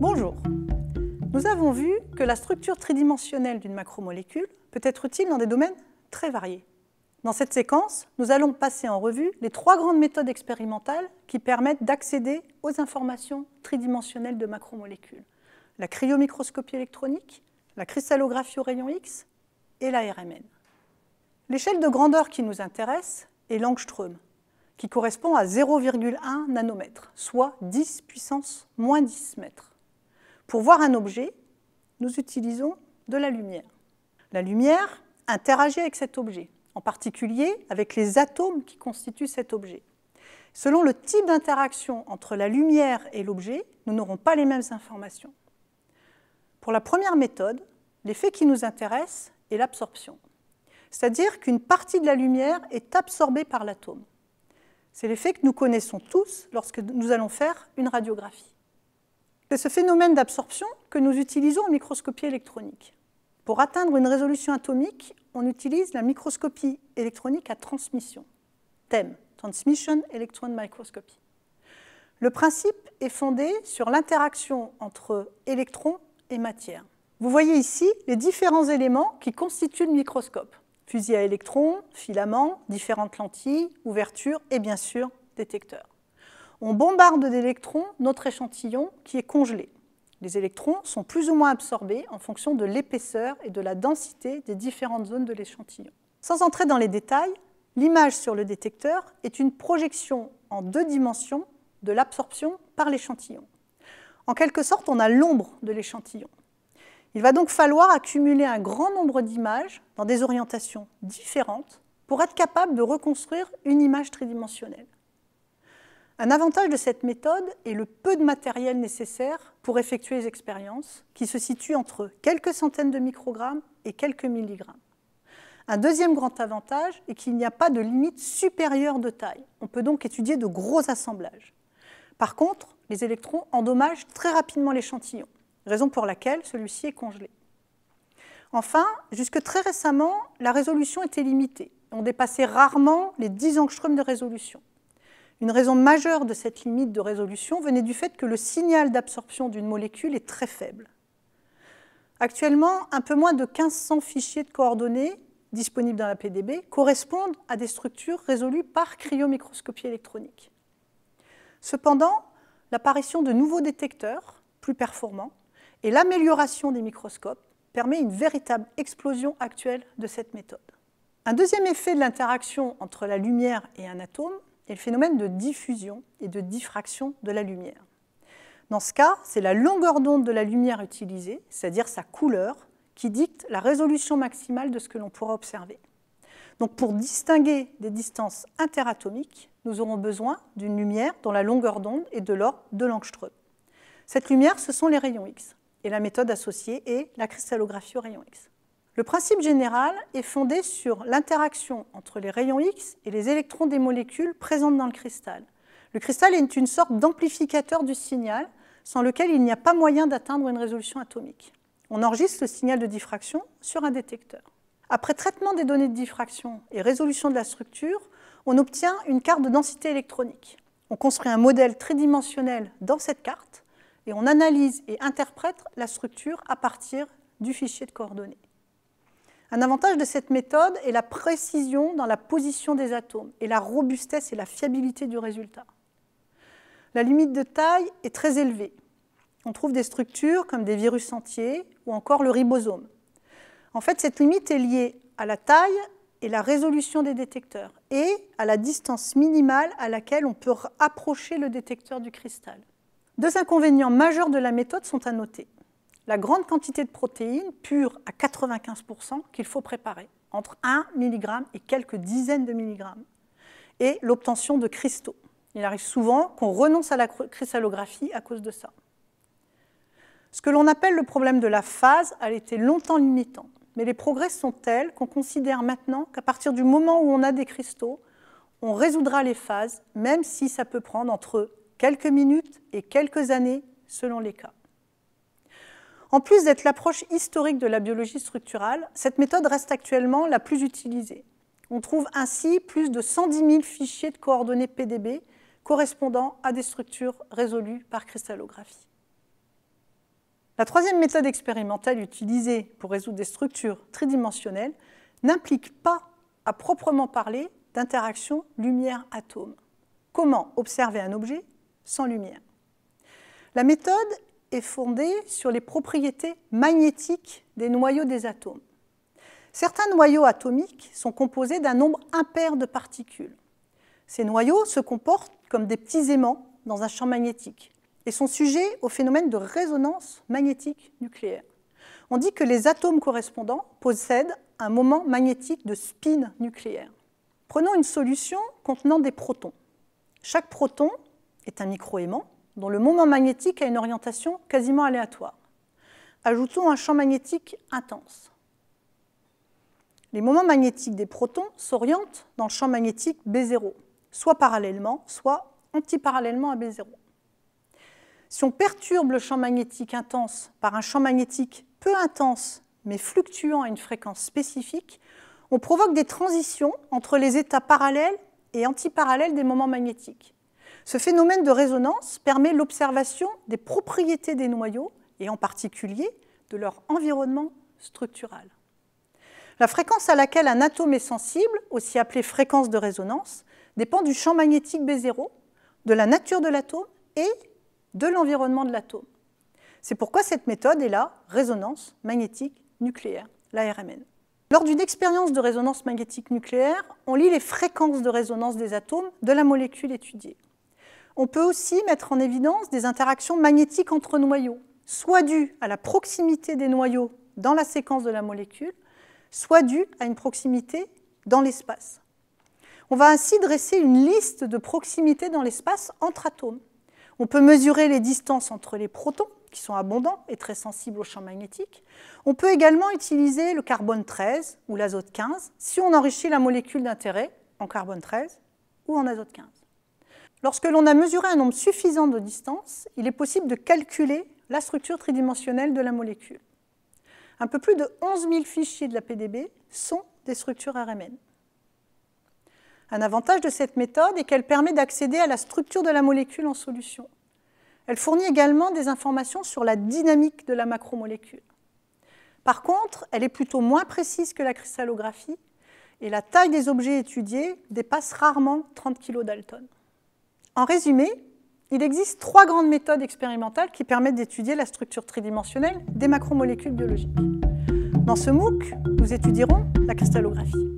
Bonjour. Nous avons vu que la structure tridimensionnelle d'une macromolécule peut être utile dans des domaines très variés. Dans cette séquence, nous allons passer en revue les trois grandes méthodes expérimentales qui permettent d'accéder aux informations tridimensionnelles de macromolécules. La cryomicroscopie électronique, la cristallographie au rayon X et la RMN. L'échelle de grandeur qui nous intéresse est Langström, qui correspond à 0,1 nanomètre, soit 10 puissance moins 10 mètres. Pour voir un objet, nous utilisons de la lumière. La lumière interagit avec cet objet, en particulier avec les atomes qui constituent cet objet. Selon le type d'interaction entre la lumière et l'objet, nous n'aurons pas les mêmes informations. Pour la première méthode, l'effet qui nous intéresse est l'absorption c'est-à-dire qu'une partie de la lumière est absorbée par l'atome. C'est l'effet que nous connaissons tous lorsque nous allons faire une radiographie. C'est ce phénomène d'absorption que nous utilisons en microscopie électronique. Pour atteindre une résolution atomique, on utilise la microscopie électronique à transmission, TEM, Transmission Electron Microscopy. Le principe est fondé sur l'interaction entre électrons et matière. Vous voyez ici les différents éléments qui constituent le microscope fusil à électrons, filaments, différentes lentilles, ouvertures et bien sûr détecteurs. On bombarde d'électrons notre échantillon qui est congelé. Les électrons sont plus ou moins absorbés en fonction de l'épaisseur et de la densité des différentes zones de l'échantillon. Sans entrer dans les détails, l'image sur le détecteur est une projection en deux dimensions de l'absorption par l'échantillon. En quelque sorte, on a l'ombre de l'échantillon. Il va donc falloir accumuler un grand nombre d'images dans des orientations différentes pour être capable de reconstruire une image tridimensionnelle. Un avantage de cette méthode est le peu de matériel nécessaire pour effectuer les expériences, qui se situe entre quelques centaines de microgrammes et quelques milligrammes. Un deuxième grand avantage est qu'il n'y a pas de limite supérieure de taille. On peut donc étudier de gros assemblages. Par contre, les électrons endommagent très rapidement l'échantillon raison pour laquelle celui-ci est congelé. Enfin, jusque très récemment, la résolution était limitée. On dépassait rarement les 10 angstroms de résolution. Une raison majeure de cette limite de résolution venait du fait que le signal d'absorption d'une molécule est très faible. Actuellement, un peu moins de 1500 fichiers de coordonnées disponibles dans la PDB correspondent à des structures résolues par cryomicroscopie électronique. Cependant, l'apparition de nouveaux détecteurs plus performants et l'amélioration des microscopes permet une véritable explosion actuelle de cette méthode. Un deuxième effet de l'interaction entre la lumière et un atome est le phénomène de diffusion et de diffraction de la lumière. Dans ce cas, c'est la longueur d'onde de la lumière utilisée, c'est-à-dire sa couleur, qui dicte la résolution maximale de ce que l'on pourra observer. Donc pour distinguer des distances interatomiques, nous aurons besoin d'une lumière dont la longueur d'onde est de l'ordre de Langström. Cette lumière, ce sont les rayons X et la méthode associée est la cristallographie au rayon X. Le principe général est fondé sur l'interaction entre les rayons X et les électrons des molécules présentes dans le cristal. Le cristal est une sorte d'amplificateur du signal sans lequel il n'y a pas moyen d'atteindre une résolution atomique. On enregistre le signal de diffraction sur un détecteur. Après traitement des données de diffraction et résolution de la structure, on obtient une carte de densité électronique. On construit un modèle tridimensionnel dans cette carte et on analyse et interprète la structure à partir du fichier de coordonnées. Un avantage de cette méthode est la précision dans la position des atomes et la robustesse et la fiabilité du résultat. La limite de taille est très élevée. On trouve des structures comme des virus entiers ou encore le ribosome. En fait, cette limite est liée à la taille et la résolution des détecteurs et à la distance minimale à laquelle on peut approcher le détecteur du cristal. Deux inconvénients majeurs de la méthode sont à noter. La grande quantité de protéines, pure à 95%, qu'il faut préparer, entre 1 mg et quelques dizaines de milligrammes, et l'obtention de cristaux. Il arrive souvent qu'on renonce à la cristallographie à cause de ça. Ce que l'on appelle le problème de la phase a été longtemps limitant, mais les progrès sont tels qu'on considère maintenant qu'à partir du moment où on a des cristaux, on résoudra les phases, même si ça peut prendre entre quelques minutes et quelques années selon les cas. En plus d'être l'approche historique de la biologie structurale, cette méthode reste actuellement la plus utilisée. On trouve ainsi plus de 110 000 fichiers de coordonnées PDB correspondant à des structures résolues par cristallographie. La troisième méthode expérimentale utilisée pour résoudre des structures tridimensionnelles n'implique pas, à proprement parler, d'interaction lumière-atome. Comment observer un objet sans lumière. La méthode est fondée sur les propriétés magnétiques des noyaux des atomes. Certains noyaux atomiques sont composés d'un nombre impair de particules. Ces noyaux se comportent comme des petits aimants dans un champ magnétique et sont sujets au phénomène de résonance magnétique nucléaire. On dit que les atomes correspondants possèdent un moment magnétique de spin nucléaire. Prenons une solution contenant des protons. Chaque proton est un micro-aimant dont le moment magnétique a une orientation quasiment aléatoire. Ajoutons un champ magnétique intense. Les moments magnétiques des protons s'orientent dans le champ magnétique B0, soit parallèlement, soit antiparallèlement à B0. Si on perturbe le champ magnétique intense par un champ magnétique peu intense mais fluctuant à une fréquence spécifique, on provoque des transitions entre les états parallèles et antiparallèles des moments magnétiques. Ce phénomène de résonance permet l'observation des propriétés des noyaux et en particulier de leur environnement structural. La fréquence à laquelle un atome est sensible, aussi appelée fréquence de résonance, dépend du champ magnétique B0, de la nature de l'atome et de l'environnement de l'atome. C'est pourquoi cette méthode est la résonance magnétique nucléaire, la RMN. Lors d'une expérience de résonance magnétique nucléaire, on lit les fréquences de résonance des atomes de la molécule étudiée. On peut aussi mettre en évidence des interactions magnétiques entre noyaux, soit dues à la proximité des noyaux dans la séquence de la molécule, soit dues à une proximité dans l'espace. On va ainsi dresser une liste de proximités dans l'espace entre atomes. On peut mesurer les distances entre les protons, qui sont abondants et très sensibles au champ magnétique. On peut également utiliser le carbone 13 ou l'azote 15 si on enrichit la molécule d'intérêt en carbone 13 ou en azote 15. Lorsque l'on a mesuré un nombre suffisant de distances, il est possible de calculer la structure tridimensionnelle de la molécule. Un peu plus de 11 000 fichiers de la PDB sont des structures RMN. Un avantage de cette méthode est qu'elle permet d'accéder à la structure de la molécule en solution. Elle fournit également des informations sur la dynamique de la macromolécule. Par contre, elle est plutôt moins précise que la cristallographie et la taille des objets étudiés dépasse rarement 30 kg Dalton. En résumé, il existe trois grandes méthodes expérimentales qui permettent d'étudier la structure tridimensionnelle des macromolécules biologiques. Dans ce MOOC, nous étudierons la cristallographie.